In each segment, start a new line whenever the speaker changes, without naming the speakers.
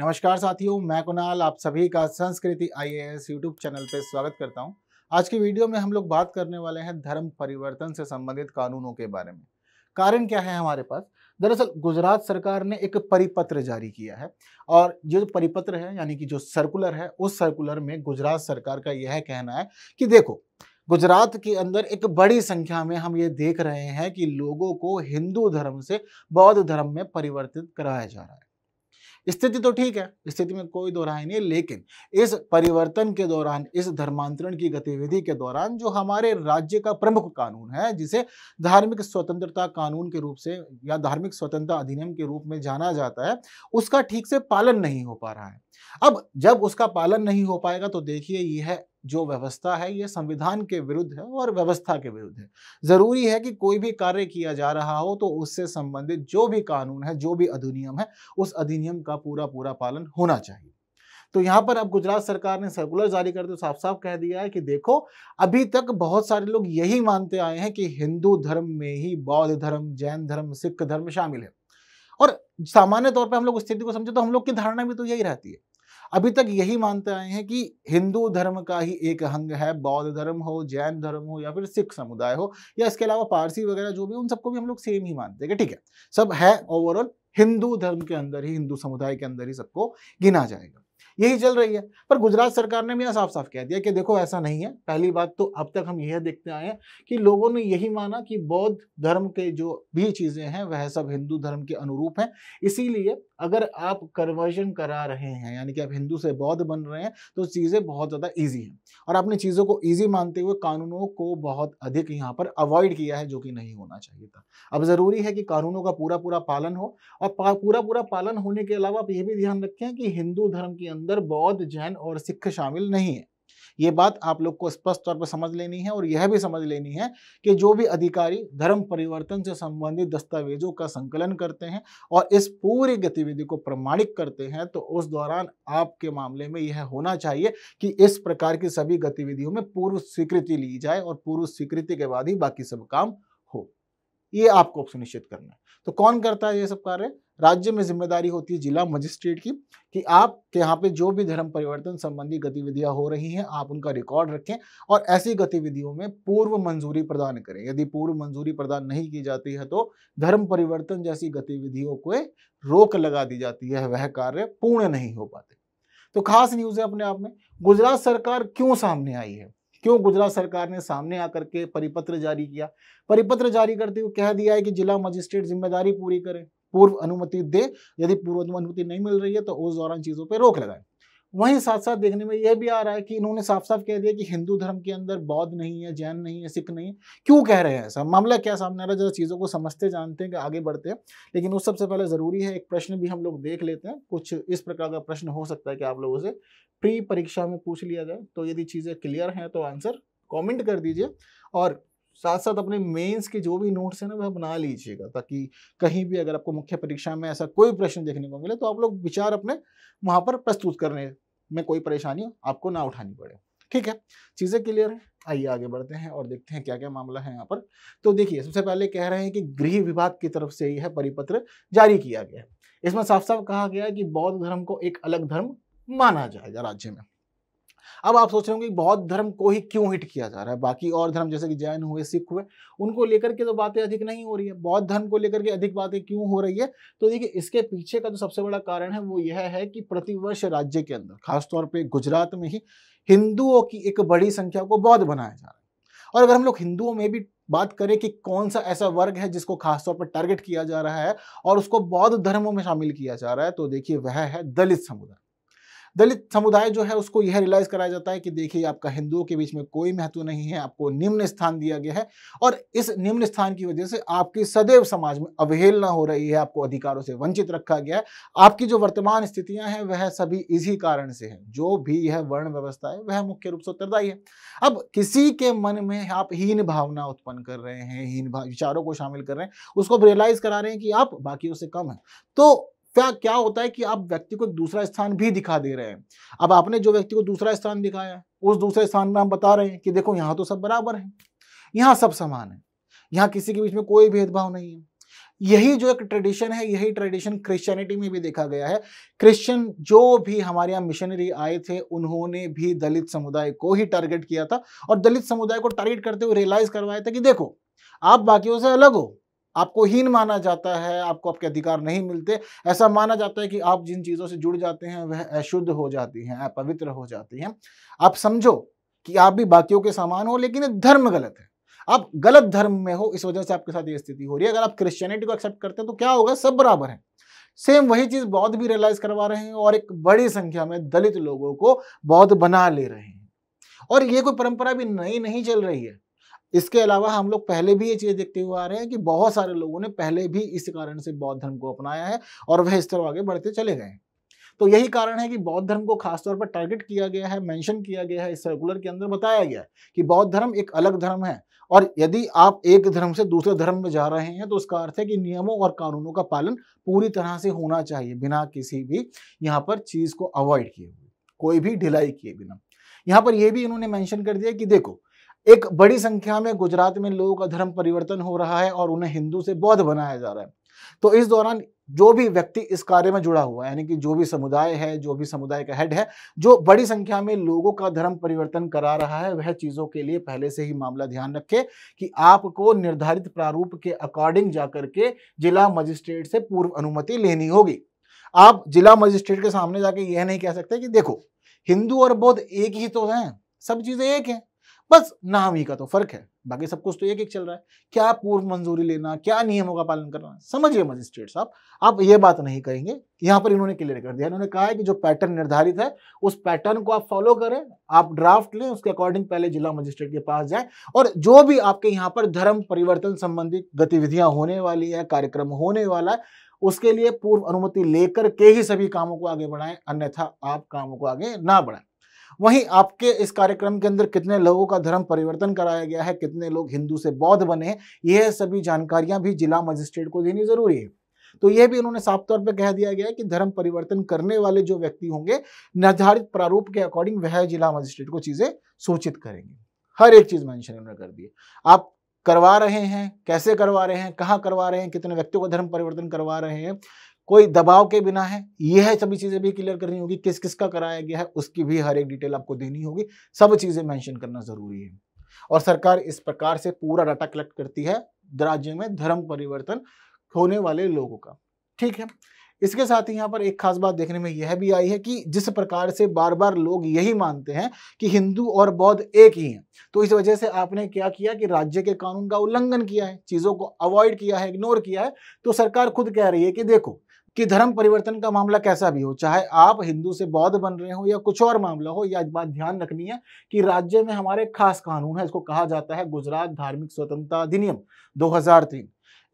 नमस्कार साथियों मैं कुणाल आप सभी का Sanskriti I A S YouTube channel पर स्वागत करता हूं। आज की वीडियो में हम लोग बात करने वाले हैं धर्म परिवर्तन से संबंधित कानूनों के बारे में कारण क्या है हमारे पास दरअसल गुजरात सरकार ने एक परिपत्र जारी किया है और जो परिपत्र है यानी कि जो सर्कुलर है उस सर्कुलर में गुजरात सरकार का यह कहना है कि देखो गुजरात के अंदर एक बड़ी संख्या में हम ये देख रहे हैं कि लोगों को हिंदू धर्म से बौद्ध धर्म में परिवर्तित कराया जा रहा है स्थिति तो ठीक है स्थिति में कोई दो राय नहीं लेकिन इस परिवर्तन के दौरान इस धर्मांतरण की गतिविधि के दौरान जो हमारे राज्य का प्रमुख कानून है जिसे धार्मिक स्वतंत्रता कानून के रूप से या धार्मिक स्वतंत्रता अधिनियम के रूप में जाना जाता है उसका ठीक से पालन नहीं हो पा रहा है अब जब उसका पालन नहीं हो पाएगा तो देखिए यह जो व्यवस्था है ये संविधान के विरुद्ध है और व्यवस्था के विरुद्ध है ज़रूरी है कि कोई भी कार्य किया जा रहा हो तो उससे संबंधित जो भी कानून है जो भी अधिनियम है उस अधिनियम का पूरा पूरा पालन होना चाहिए तो यहाँ पर अब गुजरात सरकार ने सर्कुलर जारी करते तो साफ साफ कह दिया है कि देखो अभी तक बहुत सारे लोग यही मानते आए हैं कि हिंदू धर्म में ही बौद्ध धर्म जैन धर्म सिख धर्म शामिल है और सामान्य तौर पर हम लोग स्थिति को समझे तो हम लोग की धारणा भी तो यही रहती है अभी तक यही मानते आए हैं कि हिंदू धर्म का ही एक अंग है बौद्ध धर्म हो जैन धर्म हो या फिर सिख समुदाय हो या इसके अलावा पारसी वगैरह जो भी उन सबको भी हम लोग सेम ही मानते हैं ठीक है सब है ओवरऑल हिंदू धर्म के अंदर ही हिंदू समुदाय के अंदर ही सबको गिना जाएगा यही चल रही है पर गुजरात सरकार ने भी यहाँ साफ साफ कह दिया कि देखो ऐसा नहीं है पहली बात तो अब तक हम यह देखते आए हैं कि लोगों ने यही माना कि बौद्ध धर्म के जो भी चीज़ें हैं वह सब हिंदू धर्म के अनुरूप हैं इसीलिए अगर आप कन्वर्जन करा रहे हैं यानी कि आप हिंदू से बौद्ध बन रहे हैं तो चीज़ें बहुत ज़्यादा ईजी हैं और आपने चीज़ों को ईजी मानते हुए कानूनों को बहुत अधिक यहाँ पर अवॉइड किया है जो कि नहीं होना चाहिए था अब ज़रूरी है कि कानूनों का पूरा पूरा पालन हो और पूरा पूरा पालन होने के अलावा आप ये भी ध्यान रखें कि हिंदू धर्म के अंदर अंदर बौद्ध जैन और सिख शामिल नहीं है ये बात आप लोग को स्पष्ट तौर पर समझ लेनी है और यह भी समझ लेनी है कि जो भी अधिकारी धर्म परिवर्तन से संबंधित दस्तावेजों का संकलन करते हैं और इस पूरी गतिविधि को प्रमाणित करते हैं तो उस दौरान आपके मामले में यह होना चाहिए कि इस प्रकार की सभी गतिविधियों में पूर्व स्वीकृति ली जाए और पूर्व स्वीकृति के बाद ही बाकी सब काम हो ये आपको सुनिश्चित करना है तो कौन करता है ये सब कार्य राज्य में जिम्मेदारी होती है जिला मजिस्ट्रेट की कि आप के यहाँ पे जो भी धर्म परिवर्तन संबंधी गतिविधियां हो रही हैं आप उनका रिकॉर्ड रखें और ऐसी गतिविधियों में पूर्व मंजूरी प्रदान करें यदि पूर्व मंजूरी प्रदान नहीं की जाती है तो धर्म परिवर्तन जैसी गतिविधियों को रोक लगा दी जाती है वह कार्य पूर्ण नहीं हो पाते तो खास न्यूज़ है अपने आप में गुजरात सरकार क्यों सामने आई है क्यों गुजरात सरकार ने सामने आकर के परिपत्र जारी किया परिपत्र जारी करते हुए कह दिया है कि जिला मजिस्ट्रेट जिम्मेदारी पूरी करें पूर्व अनुमति दे यदि पूर्व अनुमति नहीं मिल रही है तो उस दौरान चीज़ों पर रोक लगाए वहीं साथ साथ देखने में यह भी आ रहा है कि इन्होंने साफ साफ कह दिया कि हिंदू धर्म के अंदर बौद्ध नहीं है जैन नहीं है सिख नहीं है क्यों कह रहे हैं ऐसा मामला क्या सामने आ रहा है जरा चीज़ों को समझते जानते हैं कि आगे बढ़ते हैं लेकिन उस सबसे पहले ज़रूरी है एक प्रश्न भी हम लोग देख लेते हैं कुछ इस प्रकार का प्रश्न हो सकता है कि आप लोगों से प्री परीक्षा में पूछ लिया जाए तो यदि चीज़ें क्लियर हैं तो आंसर कॉमेंट कर दीजिए और साथ साथ अपने मेंस के जो भी नोट्स हैं ना वह बना लीजिएगा ताकि कहीं भी अगर आपको मुख्य परीक्षा में ऐसा कोई प्रश्न देखने को मिले तो आप लोग विचार अपने वहाँ पर प्रस्तुत करने में कोई परेशानी आपको ना उठानी पड़े ठीक है चीज़ें क्लियर है आइए आगे बढ़ते हैं और देखते हैं क्या क्या मामला है यहाँ पर तो देखिए सबसे पहले कह रहे हैं कि गृह विभाग की तरफ से यह परिपत्र जारी किया गया है इसमें साफ साफ कहा गया है कि बौद्ध धर्म को एक अलग धर्म माना जाएगा राज्य में अब आप सोच रहे होंगे बौद्ध धर्म को ही क्यों हिट किया जा रहा है बाकी और धर्म जैसे कि जैन हुए सिख हुए उनको लेकर के तो बातें अधिक नहीं हो रही है बौद्ध धर्म को लेकर के अधिक बातें क्यों हो रही है तो देखिए इसके पीछे का जो सबसे बड़ा कारण है वो यह है कि प्रतिवर्ष राज्य के अंदर खासतौर पर गुजरात में ही हिंदुओं की एक बड़ी संख्या को बौद्ध बनाया जा रहा है और अगर हम लोग हिंदुओं में भी बात करें कि कौन सा ऐसा वर्ग है जिसको खासतौर पर टारगेट किया जा रहा है और उसको बौद्ध धर्मों में शामिल किया जा रहा है तो देखिए वह है दलित समुदाय दलित समुदाय जो है उसको यह रियलाइज कराया जाता है कि देखिए आपका हिंदुओं के बीच में कोई महत्व नहीं है आपको निम्न स्थान दिया गया है और इस निम्न स्थान की वजह से आपकी सदैव समाज में अवहेलना हो रही है आपको अधिकारों से वंचित रखा गया है आपकी जो वर्तमान स्थितियां हैं वह सभी इसी कारण से है जो भी यह वर्ण व्यवस्था है वह मुख्य रूप से उत्तरदायी है अब किसी के मन में आप हीन भावना उत्पन्न कर रहे हैं हीन विचारों को शामिल कर रहे हैं उसको रियलाइज करा रहे हैं कि आप बाकियों से कम है तो क्या क्या होता है कि आप व्यक्ति को दूसरा स्थान भी दिखा दे रहे हैं अब आपने जो व्यक्ति को दूसरा स्थान दिखाया उस दूसरे स्थान में हम बता रहे हैं कि देखो यहाँ तो सब बराबर है यहाँ सब समान है यहाँ किसी के बीच में कोई भेदभाव नहीं है यही जो एक ट्रेडिशन है यही ट्रेडिशन क्रिश्चियनिटी में भी देखा गया है क्रिश्चियन जो भी हमारे यहाँ मिशनरी आए थे उन्होंने भी दलित समुदाय को ही टारगेट किया था और दलित समुदाय को टारगेट करते हुए रियलाइज करवाया था कि देखो आप बाकियों से अलग हो आपको हीन माना जाता है आपको आपके अधिकार नहीं मिलते ऐसा माना जाता है कि आप जिन चीज़ों से जुड़ जाते हैं वह अशुद्ध हो जाती हैं अपवित्र हो जाती हैं आप समझो कि आप भी बाकियों के समान हो लेकिन धर्म गलत है आप गलत धर्म में हो इस वजह से आपके साथ ये स्थिति हो रही है अगर आप क्रिश्चियनिटी को एक्सेप्ट करते हैं तो क्या होगा सब बराबर है सेम वही चीज़ बौद्ध भी रियलाइज करवा रहे हैं और एक बड़ी संख्या में दलित लोगों को बौद्ध बना ले रहे हैं और ये कोई परंपरा भी नई नहीं चल रही है इसके अलावा हम लोग पहले भी ये चीज़ देखते हुए आ रहे हैं कि बहुत सारे लोगों ने पहले भी इस कारण से बौद्ध धर्म को अपनाया है और वह इस तरह आगे बढ़ते चले गए तो यही कारण है कि बौद्ध धर्म को खासतौर पर टारगेट किया गया है मेंशन किया गया है इस सर्कुलर के अंदर बताया गया है कि बौद्ध धर्म एक अलग धर्म है और यदि आप एक धर्म से दूसरे धर्म में जा रहे हैं तो उसका अर्थ है कि नियमों और कानूनों का पालन पूरी तरह से होना चाहिए बिना किसी भी यहाँ पर चीज़ को अवॉइड किए हुए कोई भी ढिलाई किए बिना यहाँ पर यह भी इन्होंने मैंशन कर दिया कि देखो एक बड़ी संख्या में गुजरात में लोगों का धर्म परिवर्तन हो रहा है और उन्हें हिंदू से बौद्ध बनाया जा रहा है तो इस दौरान जो भी व्यक्ति इस कार्य में जुड़ा हुआ है यानी कि जो भी समुदाय है जो भी समुदाय का हेड है जो बड़ी संख्या में लोगों का धर्म परिवर्तन करा रहा है वह चीज़ों के लिए पहले से ही मामला ध्यान रखे कि आपको निर्धारित प्रारूप के अकॉर्डिंग जाकर के जिला मजिस्ट्रेट से पूर्व अनुमति लेनी होगी आप जिला मजिस्ट्रेट के सामने जाके यह नहीं कह सकते कि देखो हिंदू और बौद्ध एक ही तो हैं सब चीज़ें एक हैं बस नाम ही का तो फर्क है बाकी सब कुछ तो एक एक चल रहा है क्या पूर्व मंजूरी लेना क्या नियमों का पालन करना समझिए मजिस्ट्रेट साहब आप ये बात नहीं कहेंगे यहाँ पर इन्होंने क्लियर कर दिया इन्होंने कहा है कि जो पैटर्न निर्धारित है उस पैटर्न को आप फॉलो करें आप ड्राफ्ट लें उसके अकॉर्डिंग पहले जिला मजिस्ट्रेट के पास जाए और जो भी आपके यहाँ पर धर्म परिवर्तन संबंधित गतिविधियां होने वाली है कार्यक्रम होने वाला है उसके लिए पूर्व अनुमति लेकर के ही सभी कामों को आगे बढ़ाएं अन्यथा आप कामों को आगे ना बढ़ाएं वहीं आपके इस कार्यक्रम के अंदर कितने लोगों का धर्म परिवर्तन कराया गया है कितने लोग हिंदू से बौद्ध बने यह सभी जानकारियां भी जिला मजिस्ट्रेट को देनी जरूरी है तो यह भी उन्होंने साफ तौर पर कह दिया गया है कि धर्म परिवर्तन करने वाले जो व्यक्ति होंगे निर्धारित प्रारूप के अकॉर्डिंग वह जिला मजिस्ट्रेट को चीजें सूचित करेंगे हर एक चीज मेंशन उन्होंने कर दी आप करवा रहे हैं कैसे करवा रहे हैं कहाँ करवा रहे हैं कितने व्यक्तियों का धर्म परिवर्तन करवा रहे हैं कोई दबाव के बिना है यह सभी चीज़ें भी क्लियर करनी होगी किस किस का कराया गया है उसकी भी हर एक डिटेल आपको देनी होगी सब चीज़ें मेंशन करना ज़रूरी है और सरकार इस प्रकार से पूरा डाटा कलेक्ट करती है राज्य में धर्म परिवर्तन होने वाले लोगों का ठीक है इसके साथ ही यहाँ पर एक खास बात देखने में यह भी आई है कि जिस प्रकार से बार बार लोग यही मानते हैं कि हिंदू और बौद्ध एक ही हैं तो इस वजह से आपने क्या किया कि राज्य के कानून का उल्लंघन किया है चीज़ों को अवॉइड किया है इग्नोर किया है तो सरकार खुद कह रही है कि देखो कि धर्म परिवर्तन का मामला कैसा भी हो चाहे आप हिंदू से बौद्ध बन रहे हो या कुछ और मामला हो यह बात ध्यान रखनी है कि राज्य में हमारे खास कानून है इसको कहा जाता है गुजरात धार्मिक स्वतंत्रता अधिनियम 2003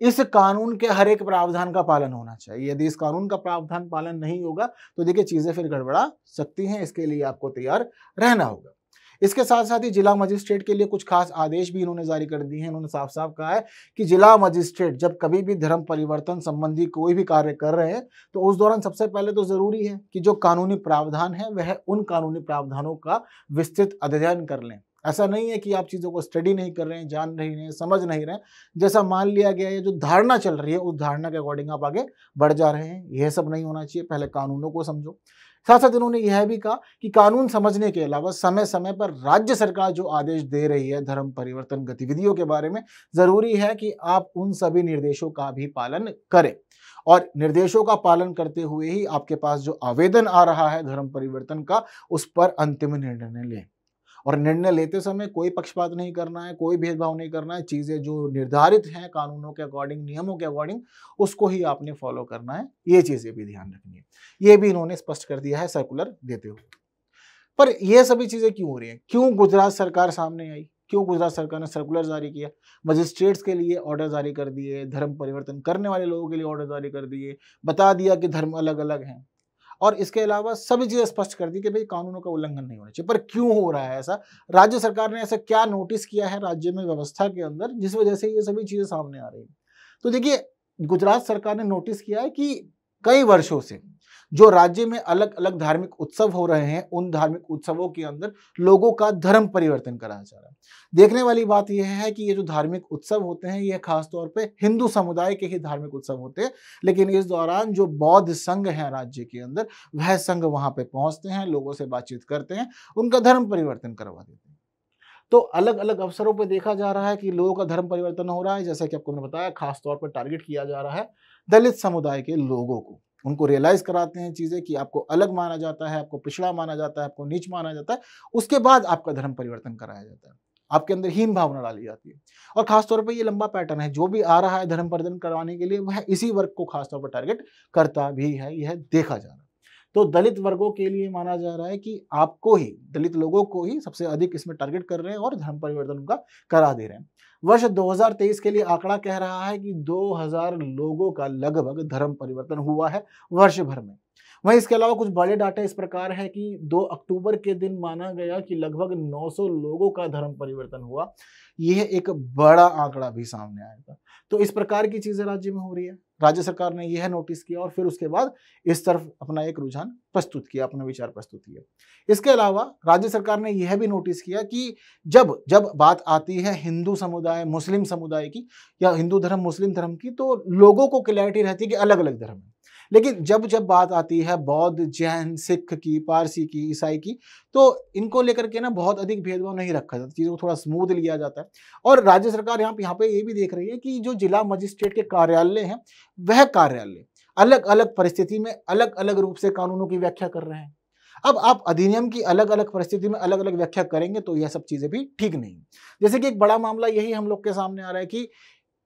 इस कानून के हर एक प्रावधान का पालन होना चाहिए यदि इस कानून का प्रावधान पालन नहीं होगा तो देखिए चीज़ें फिर गड़बड़ा सकती हैं इसके लिए आपको तैयार रहना होगा इसके साथ साथ ही जिला मजिस्ट्रेट के लिए कुछ खास आदेश भी इन्होंने जारी कर दिए हैं इन्होंने साफ साफ कहा है कि जिला मजिस्ट्रेट जब कभी भी धर्म परिवर्तन संबंधी कोई भी कार्य कर रहे हैं तो उस दौरान सबसे पहले तो ज़रूरी है कि जो कानूनी प्रावधान है वह उन कानूनी प्रावधानों का विस्तृत अध्ययन कर लें ऐसा नहीं है कि आप चीज़ों को स्टडी नहीं कर रहे हैं जान नहीं रहे हैं समझ नहीं रहे जैसा मान लिया गया है जो धारणा चल रही है उस धारणा के अकॉर्डिंग आप आगे बढ़ जा रहे हैं यह सब नहीं होना चाहिए पहले कानूनों को समझो साथ साथ इन्होंने यह भी कहा कि कानून समझने के अलावा समय समय पर राज्य सरकार जो आदेश दे रही है धर्म परिवर्तन गतिविधियों के बारे में ज़रूरी है कि आप उन सभी निर्देशों का भी पालन करें और निर्देशों का पालन करते हुए ही आपके पास जो आवेदन आ रहा है धर्म परिवर्तन का उस पर अंतिम निर्णय लें और निर्णय लेते समय कोई पक्षपात नहीं करना है कोई भेदभाव नहीं करना है चीज़ें जो निर्धारित हैं कानूनों के अकॉर्डिंग नियमों के अकॉर्डिंग उसको ही आपने फॉलो करना है ये चीज़ें भी ध्यान रखनी है ये भी इन्होंने स्पष्ट कर दिया है सर्कुलर देते हुए पर यह सभी चीज़ें क्यों हो रही है क्यों गुजरात सरकार सामने आई क्यों गुजरात सरकार ने सर्कुलर जारी किया मजिस्ट्रेट्स के लिए ऑर्डर जारी कर दिए धर्म परिवर्तन करने वाले लोगों के लिए ऑर्डर जारी कर दिए बता दिया कि धर्म अलग अलग हैं और इसके अलावा सभी चीज़ें स्पष्ट कर दी कि भाई कानूनों का उल्लंघन नहीं होना चाहिए पर क्यों हो रहा है ऐसा राज्य सरकार ने ऐसा क्या नोटिस किया है राज्य में व्यवस्था के अंदर जिस वजह से ये सभी चीज़ें सामने आ रही हैं तो देखिए गुजरात सरकार ने नोटिस किया है कि कई वर्षों से जो राज्य में अलग अलग धार्मिक उत्सव हो रहे हैं उन धार्मिक उत्सवों के अंदर लोगों का धर्म परिवर्तन कराया जा रहा है देखने वाली बात यह है कि ये जो धार्मिक उत्सव होते हैं ये खासतौर पर हिंदू समुदाय के ही धार्मिक उत्सव होते हैं लेकिन इस दौरान जो बौद्ध संघ हैं राज्य के अंदर वह संघ वहाँ पर पहुँचते हैं लोगों से बातचीत करते हैं उनका धर्म परिवर्तन करवा देते हैं तो अलग अलग अवसरों पर देखा जा रहा है कि लोगों का धर्म परिवर्तन हो रहा है जैसा कि आपको मैंने बताया खासतौर पर टारगेट किया जा रहा है दलित समुदाय के लोगों को उनको रियलाइज कराते हैं चीज़ें कि आपको अलग माना जाता है आपको पिछड़ा माना जाता है आपको नीच माना जाता है उसके बाद आपका धर्म परिवर्तन कराया जाता है आपके अंदर हीन भावना डाली जाती है और खासतौर पर ये लंबा पैटर्न है जो भी आ रहा है धर्म परिवर्तन करवाने के लिए वह इसी वर्ग को खासतौर पर टारगेट करता भी है यह देखा जा रहा है तो दलित वर्गों के लिए माना जा रहा है कि आपको ही दलित लोगों को ही सबसे अधिक इसमें टारगेट कर रहे हैं और धर्म परिवर्तन उनका करा दे रहे हैं वर्ष 2023 के लिए आंकड़ा कह रहा है कि 2000 लोगों का लगभग धर्म परिवर्तन हुआ है वर्ष भर में वहीं इसके अलावा कुछ बड़े डाटा इस प्रकार है कि 2 अक्टूबर के दिन माना गया कि लगभग 900 लोगों का धर्म परिवर्तन हुआ यह एक बड़ा आंकड़ा भी सामने आएगा तो इस प्रकार की चीज़ें राज्य में हो रही है राज्य सरकार ने यह नोटिस किया और फिर उसके बाद इस तरफ अपना एक रुझान प्रस्तुत किया अपना विचार प्रस्तुत किया इसके अलावा राज्य सरकार ने यह भी नोटिस किया कि जब जब बात आती है हिंदू समुदाय मुस्लिम समुदाय की या हिंदू धर्म मुस्लिम धर्म की तो लोगों को क्लैरिटी रहती है कि अलग अलग धर्म है लेकिन जब जब बात आती है बौद्ध जैन सिख की पारसी की ईसाई की तो इनको लेकर के ना बहुत अधिक भेदभाव नहीं रखा जाता चीज़ों को थोड़ा स्मूथ लिया जाता है और राज्य सरकार यहाँ यहाँ पर ये भी देख रही है कि जो जिला मजिस्ट्रेट के कार्यालय हैं वह कार्यालय अलग अलग परिस्थिति में अलग अलग रूप से कानूनों की व्याख्या कर रहे हैं अब आप अधिनियम की अलग अलग परिस्थिति में अलग अलग व्याख्या करेंगे तो यह सब चीज़ें भी ठीक नहीं जैसे कि एक बड़ा मामला यही हम लोग के सामने आ रहा है कि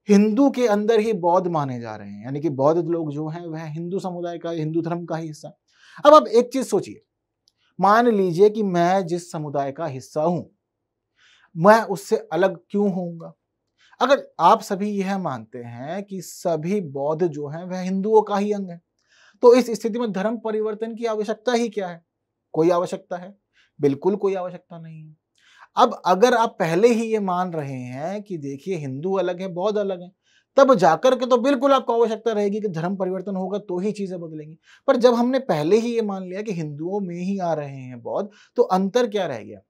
हिंदू के अंदर ही बौद्ध माने जा रहे हैं यानी कि बौद्ध लोग जो हैं वह हिंदू समुदाय का हिंदू धर्म का ही हिस्सा अब आप एक चीज सोचिए मान लीजिए कि मैं जिस समुदाय का हिस्सा हूं मैं उससे अलग क्यों होऊंगा अगर आप सभी यह मानते हैं कि सभी बौद्ध जो हैं वह हिंदुओं का ही अंग है तो इस स्थिति में धर्म परिवर्तन की आवश्यकता ही क्या है कोई आवश्यकता है बिल्कुल कोई आवश्यकता नहीं है अब अगर आप पहले ही ये मान रहे हैं कि देखिए हिंदू अलग है बौद्ध अलग है तब जाकर के तो बिल्कुल आपको आवश्यकता रहेगी कि धर्म परिवर्तन होगा तो ही चीज़ें बदलेंगी पर जब हमने पहले ही ये मान लिया कि हिंदुओं में ही आ रहे हैं बौद्ध तो अंतर क्या रह गया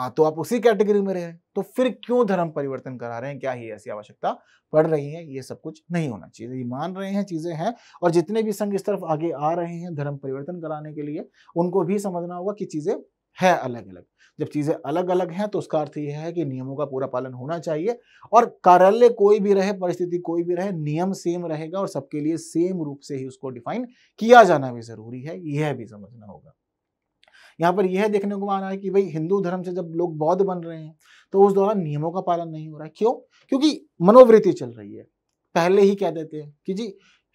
आ तो आप उसी कैटेगरी में रहे तो फिर क्यों धर्म परिवर्तन करा रहे हैं क्या ही ऐसी आवश्यकता पड़ रही है ये सब कुछ नहीं होना चाहिए ये मान रहे हैं चीज़ें हैं और जितने भी संघ इस तरफ आगे आ रहे हैं धर्म परिवर्तन कराने के लिए उनको भी समझना होगा कि चीज़ें है अलग अलग जब चीज़ें अलग अलग हैं तो उसका अर्थ यह है कि नियमों का पूरा पालन होना चाहिए और कार्यालय कोई भी रहे परिस्थिति कोई भी रहे नियम सेम रहेगा और सबके लिए सेम रूप से ही उसको डिफाइन किया जाना भी ज़रूरी है यह भी समझना होगा यहाँ पर यह देखने को आ रहा है कि भाई हिंदू धर्म से जब लोग बौद्ध बन रहे हैं तो उस दौरान नियमों का पालन नहीं हो रहा है क्यों क्योंकि मनोवृत्ति चल रही है पहले ही कह देते हैं कि जी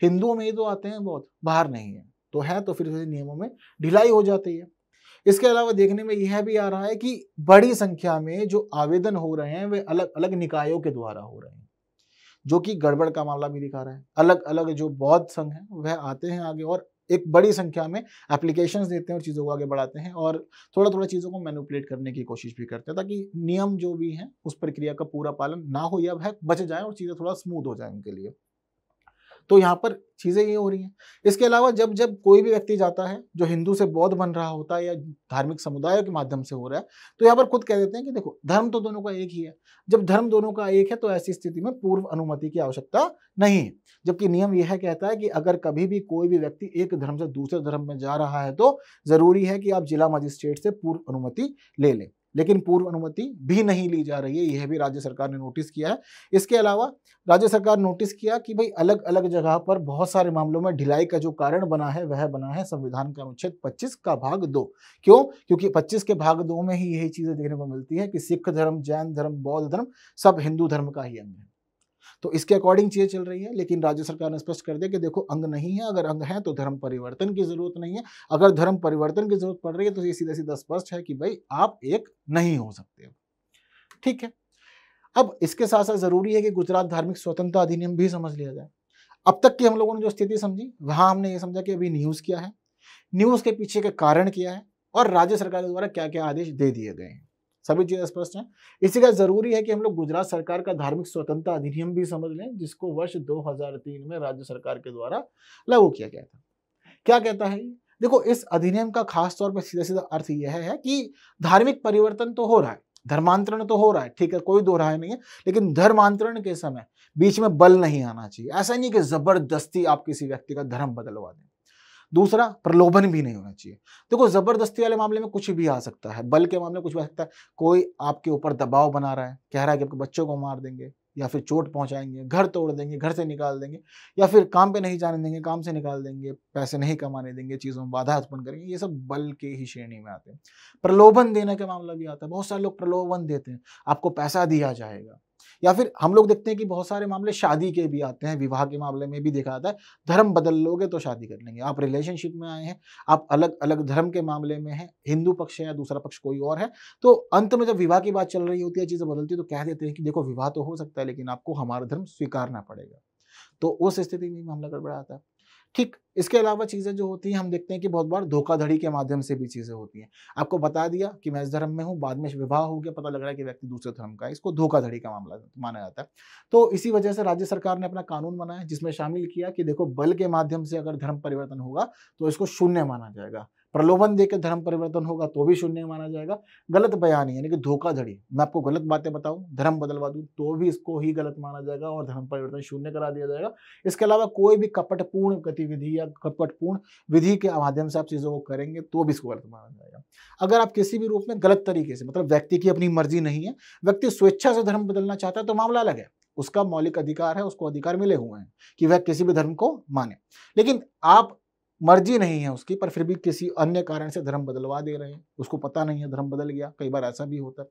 हिंदुओं में ही तो आते हैं बहुत बाहर नहीं है तो है तो फिर नियमों में ढिलाई हो जाती है इसके अलावा देखने में यह भी आ रहा है कि बड़ी संख्या में जो आवेदन हो रहे हैं वे अलग अलग निकायों के द्वारा हो रहे हैं जो कि गड़बड़ का मामला भी दिखा रहा है अलग अलग जो बौद्ध संघ हैं वह आते हैं आगे और एक बड़ी संख्या में एप्लीकेशन देते हैं और चीज़ों को आगे बढ़ाते हैं और थोड़ा थोड़ा चीज़ों को मैनुपलेट करने की कोशिश भी करते हैं ताकि नियम जो भी हैं उस प्रक्रिया का पूरा पालन ना हो या वह बच जाए और चीज़ें थोड़ा स्मूथ हो जाए उनके लिए तो यहाँ पर चीज़ें ये हो रही हैं इसके अलावा जब जब कोई भी व्यक्ति जाता है जो हिंदू से बौद्ध बन रहा होता है या धार्मिक समुदायों के माध्यम से हो रहा है तो यहाँ पर खुद कह देते हैं कि देखो धर्म तो दोनों का एक ही है जब धर्म दोनों का एक है तो ऐसी स्थिति में पूर्व अनुमति की आवश्यकता नहीं है जबकि नियम यह कहता है कि अगर कभी भी कोई भी व्यक्ति एक धर्म से दूसरे धर्म में जा रहा है तो ज़रूरी है कि आप जिला मजिस्ट्रेट से पूर्व अनुमति ले लें लेकिन पूर्व अनुमति भी नहीं ली जा रही है यह भी राज्य सरकार ने नोटिस किया है इसके अलावा राज्य सरकार नोटिस किया कि भाई अलग अलग जगह पर बहुत सारे मामलों में ढिलाई का जो कारण बना है वह बना है संविधान का अनुच्छेद पच्चीस का भाग दो क्यों क्योंकि पच्चीस के भाग दो में ही यही चीज़ें देखने को मिलती है कि सिख धर्म जैन धर्म बौद्ध धर्म सब हिंदू धर्म का ही अंग है तो इसके अकॉर्डिंग चीज़ें चल रही है लेकिन राज्य सरकार ने स्पष्ट कर दिया कि देखो अंग नहीं है अगर अंग है तो धर्म परिवर्तन की ज़रूरत नहीं है अगर धर्म परिवर्तन की ज़रूरत पड़ रही है तो ये सीधा सीधा स्पष्ट है कि भाई आप एक नहीं हो सकते ठीक है अब इसके साथ साथ ज़रूरी है कि गुजरात धार्मिक स्वतंत्रता अधिनियम भी समझ लिया जाए अब तक की हम लोगों ने जो स्थिति समझी वहां हमने ये समझा कि अभी न्यूज़ क्या है न्यूज़ के पीछे के कारण क्या है और राज्य सरकार द्वारा क्या क्या आदेश दे दिए गए हैं सभी चीज़ें स्पष्ट हैं इसी का जरूरी है कि हम लोग गुजरात सरकार का धार्मिक स्वतंत्रता अधिनियम भी समझ लें जिसको वर्ष 2003 में राज्य सरकार के द्वारा लागू किया गया था क्या कहता है देखो इस अधिनियम का खास तौर पर सीधा सीधा अर्थ यह है कि धार्मिक परिवर्तन तो हो रहा है धर्मांतरण तो हो रहा है ठीक है कोई दो है नहीं है लेकिन धर्मांतरण के समय बीच में बल नहीं आना चाहिए ऐसा नहीं कि जबरदस्ती आप किसी व्यक्ति का धर्म बदलवा दें दूसरा प्रलोभन भी नहीं होना चाहिए देखो ज़बरदस्ती वाले मामले में कुछ भी आ सकता है बल के मामले में कुछ भी आ सकता है कोई आपके ऊपर दबाव बना रहा है कह रहा है कि आपके बच्चों को मार देंगे या फिर चोट पहुंचाएंगे घर तोड़ देंगे घर से निकाल देंगे या फिर काम पे नहीं जाने देंगे काम से निकाल देंगे पैसे नहीं कमाने देंगे चीज़ों में बाधा उत्पन्न करेंगे ये सब बल के ही श्रेणी में आते हैं प्रलोभन देने का मामला भी आता है बहुत सारे लोग प्रलोभन देते हैं आपको पैसा दिया जाएगा या फिर हम लोग देखते हैं कि बहुत सारे मामले शादी के भी आते हैं विवाह के मामले में भी देखा जाता है धर्म बदल लोगे तो शादी कर लेंगे आप रिलेशनशिप में आए हैं आप अलग अलग धर्म के मामले में हैं हिंदू पक्ष है या दूसरा पक्ष कोई और है तो अंत में जब विवाह की बात चल रही होती है चीज़ें बदलती है तो कह देते हैं कि देखो विवाह तो हो सकता है लेकिन आपको हमारा धर्म स्वीकारना पड़ेगा तो उस स्थिति में मामला गड़बड़ाता है ठीक इसके अलावा चीज़ें जो होती हैं हम देखते हैं कि बहुत बार धोखाधड़ी के माध्यम से भी चीज़ें होती हैं आपको बता दिया कि मैं इस धर्म में हूँ बाद में विवाह हो गया पता लग रहा है कि व्यक्ति दूसरे धर्म का है इसको धोखाधड़ी का मामला माना जाता है तो इसी वजह से राज्य सरकार ने अपना कानून बनाया जिसमें शामिल किया कि देखो बल के माध्यम से अगर धर्म परिवर्तन होगा तो इसको शून्य माना जाएगा प्रलोभन देकर धर्म परिवर्तन होगा तो भी शून्य माना जाएगा गलत बयान यानी कि धोखाधड़ी मैं आपको गलत बातें बताऊँ धर्म बदलवा दूं तो भी इसको ही गलत माना जाएगा और धर्म परिवर्तन शून्य करा दिया जाएगा इसके अलावा कोई भी कपटपूर्ण गतिविधि या कपटपूर्ण विधि के माध्यम से आप चीज़ों को करेंगे तो भी इसको गलत माना जाएगा अगर आप किसी भी रूप में गलत तरीके से मतलब व्यक्ति की अपनी मर्जी नहीं है व्यक्ति स्वेच्छा से धर्म बदलना चाहता है तो मामला अलग है उसका मौलिक अधिकार है उसको अधिकार मिले हुए हैं कि वह किसी भी धर्म को माने लेकिन आप मर्जी नहीं है उसकी पर फिर भी किसी अन्य कारण से धर्म बदलवा दे रहे हैं उसको पता नहीं है धर्म बदल गया कई बार ऐसा भी होता है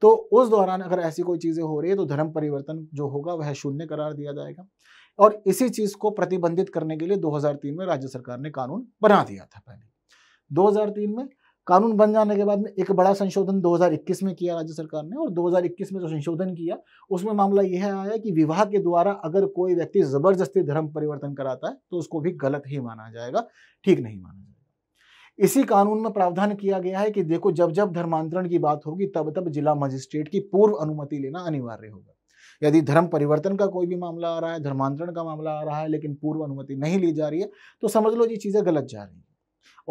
तो उस दौरान अगर ऐसी कोई चीज़ें हो रही है तो धर्म परिवर्तन जो होगा वह शून्य करार दिया जाएगा और इसी चीज़ को प्रतिबंधित करने के लिए 2003 में राज्य सरकार ने कानून बना दिया था पहले 2003 में कानून बन जाने के बाद में एक बड़ा संशोधन 2021 में किया राज्य सरकार ने और 2021 में जो संशोधन किया उसमें मामला यह आया कि विवाह के द्वारा अगर कोई व्यक्ति जबरदस्ती धर्म परिवर्तन कराता है तो उसको भी गलत ही माना जाएगा ठीक नहीं माना जाएगा इसी कानून में प्रावधान किया गया है कि देखो जब जब धर्मांतरण की बात होगी तब तब जिला मजिस्ट्रेट की पूर्व अनुमति लेना अनिवार्य होगा यदि धर्म परिवर्तन का कोई भी मामला आ रहा है धर्मांतरण का मामला आ रहा है लेकिन पूर्व अनुमति नहीं ली जा रही है तो समझ लो ये चीज़ें गलत जा रही हैं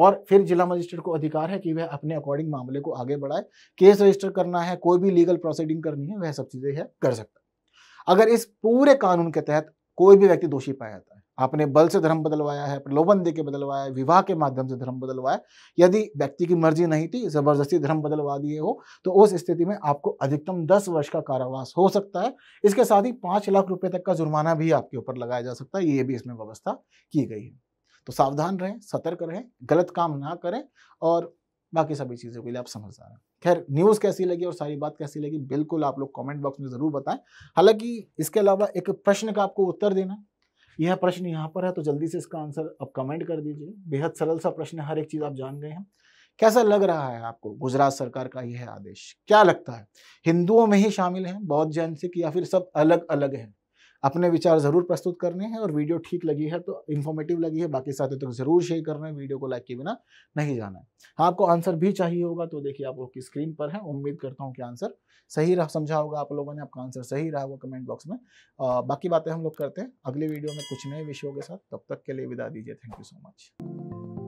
और फिर जिला मजिस्ट्रेट को अधिकार है कि वह अपने अकॉर्डिंग मामले को आगे बढ़ाए केस रजिस्टर करना है कोई भी लीगल प्रोसीडिंग करनी है वह सब चीज़ें यह कर सकता है अगर इस पूरे कानून के तहत कोई भी व्यक्ति दोषी पाया जाता है आपने बल से धर्म बदलवाया है प्रलोभन दे के बदलवाया है विवाह के माध्यम से धर्म बदलवाया यदि व्यक्ति की मर्जी नहीं थी जबरदस्ती धर्म बदलवा दिए हो तो उस स्थिति में आपको अधिकतम दस वर्ष का कारावास हो सकता है इसके साथ ही पाँच लाख रुपए तक का जुर्माना भी आपके ऊपर लगाया जा सकता है ये भी इसमें व्यवस्था की गई है तो सावधान रहें सतर्क रहें गलत काम ना करें और बाकी सभी चीज़ों के लिए आप समझदार हैं खैर न्यूज़ कैसी लगी और सारी बात कैसी लगी बिल्कुल आप लोग कमेंट बॉक्स में ज़रूर बताएं हालांकि इसके अलावा एक प्रश्न का आपको उत्तर देना यह प्रश्न यहाँ पर है तो जल्दी से इसका आंसर आप कमेंट कर दीजिए बेहद सरल सा प्रश्न हर एक चीज़ आप जान गए हैं कैसा लग रहा है आपको गुजरात सरकार का यह आदेश क्या लगता है हिंदुओं में ही शामिल है बौद्ध जैन सिख या फिर सब अलग अलग हैं अपने विचार ज़रूर प्रस्तुत करने हैं और वीडियो ठीक लगी है तो इन्फॉर्मेटिव लगी है बाकी साथ तक तो ज़रूर शेयर करना है वीडियो को लाइक के बिना नहीं जाना है हाँ आपको आंसर भी चाहिए होगा तो देखिए आप लोग की स्क्रीन पर है उम्मीद करता हूँ कि आंसर सही रहा समझा होगा आप लोगों ने आपका आंसर सही रहा होगा कमेंट बॉक्स में आ, बाकी बातें हम लोग करते हैं अगले वीडियो में कुछ नए विषयों के साथ तब तक के लिए विदा दीजिए थैंक यू सो मच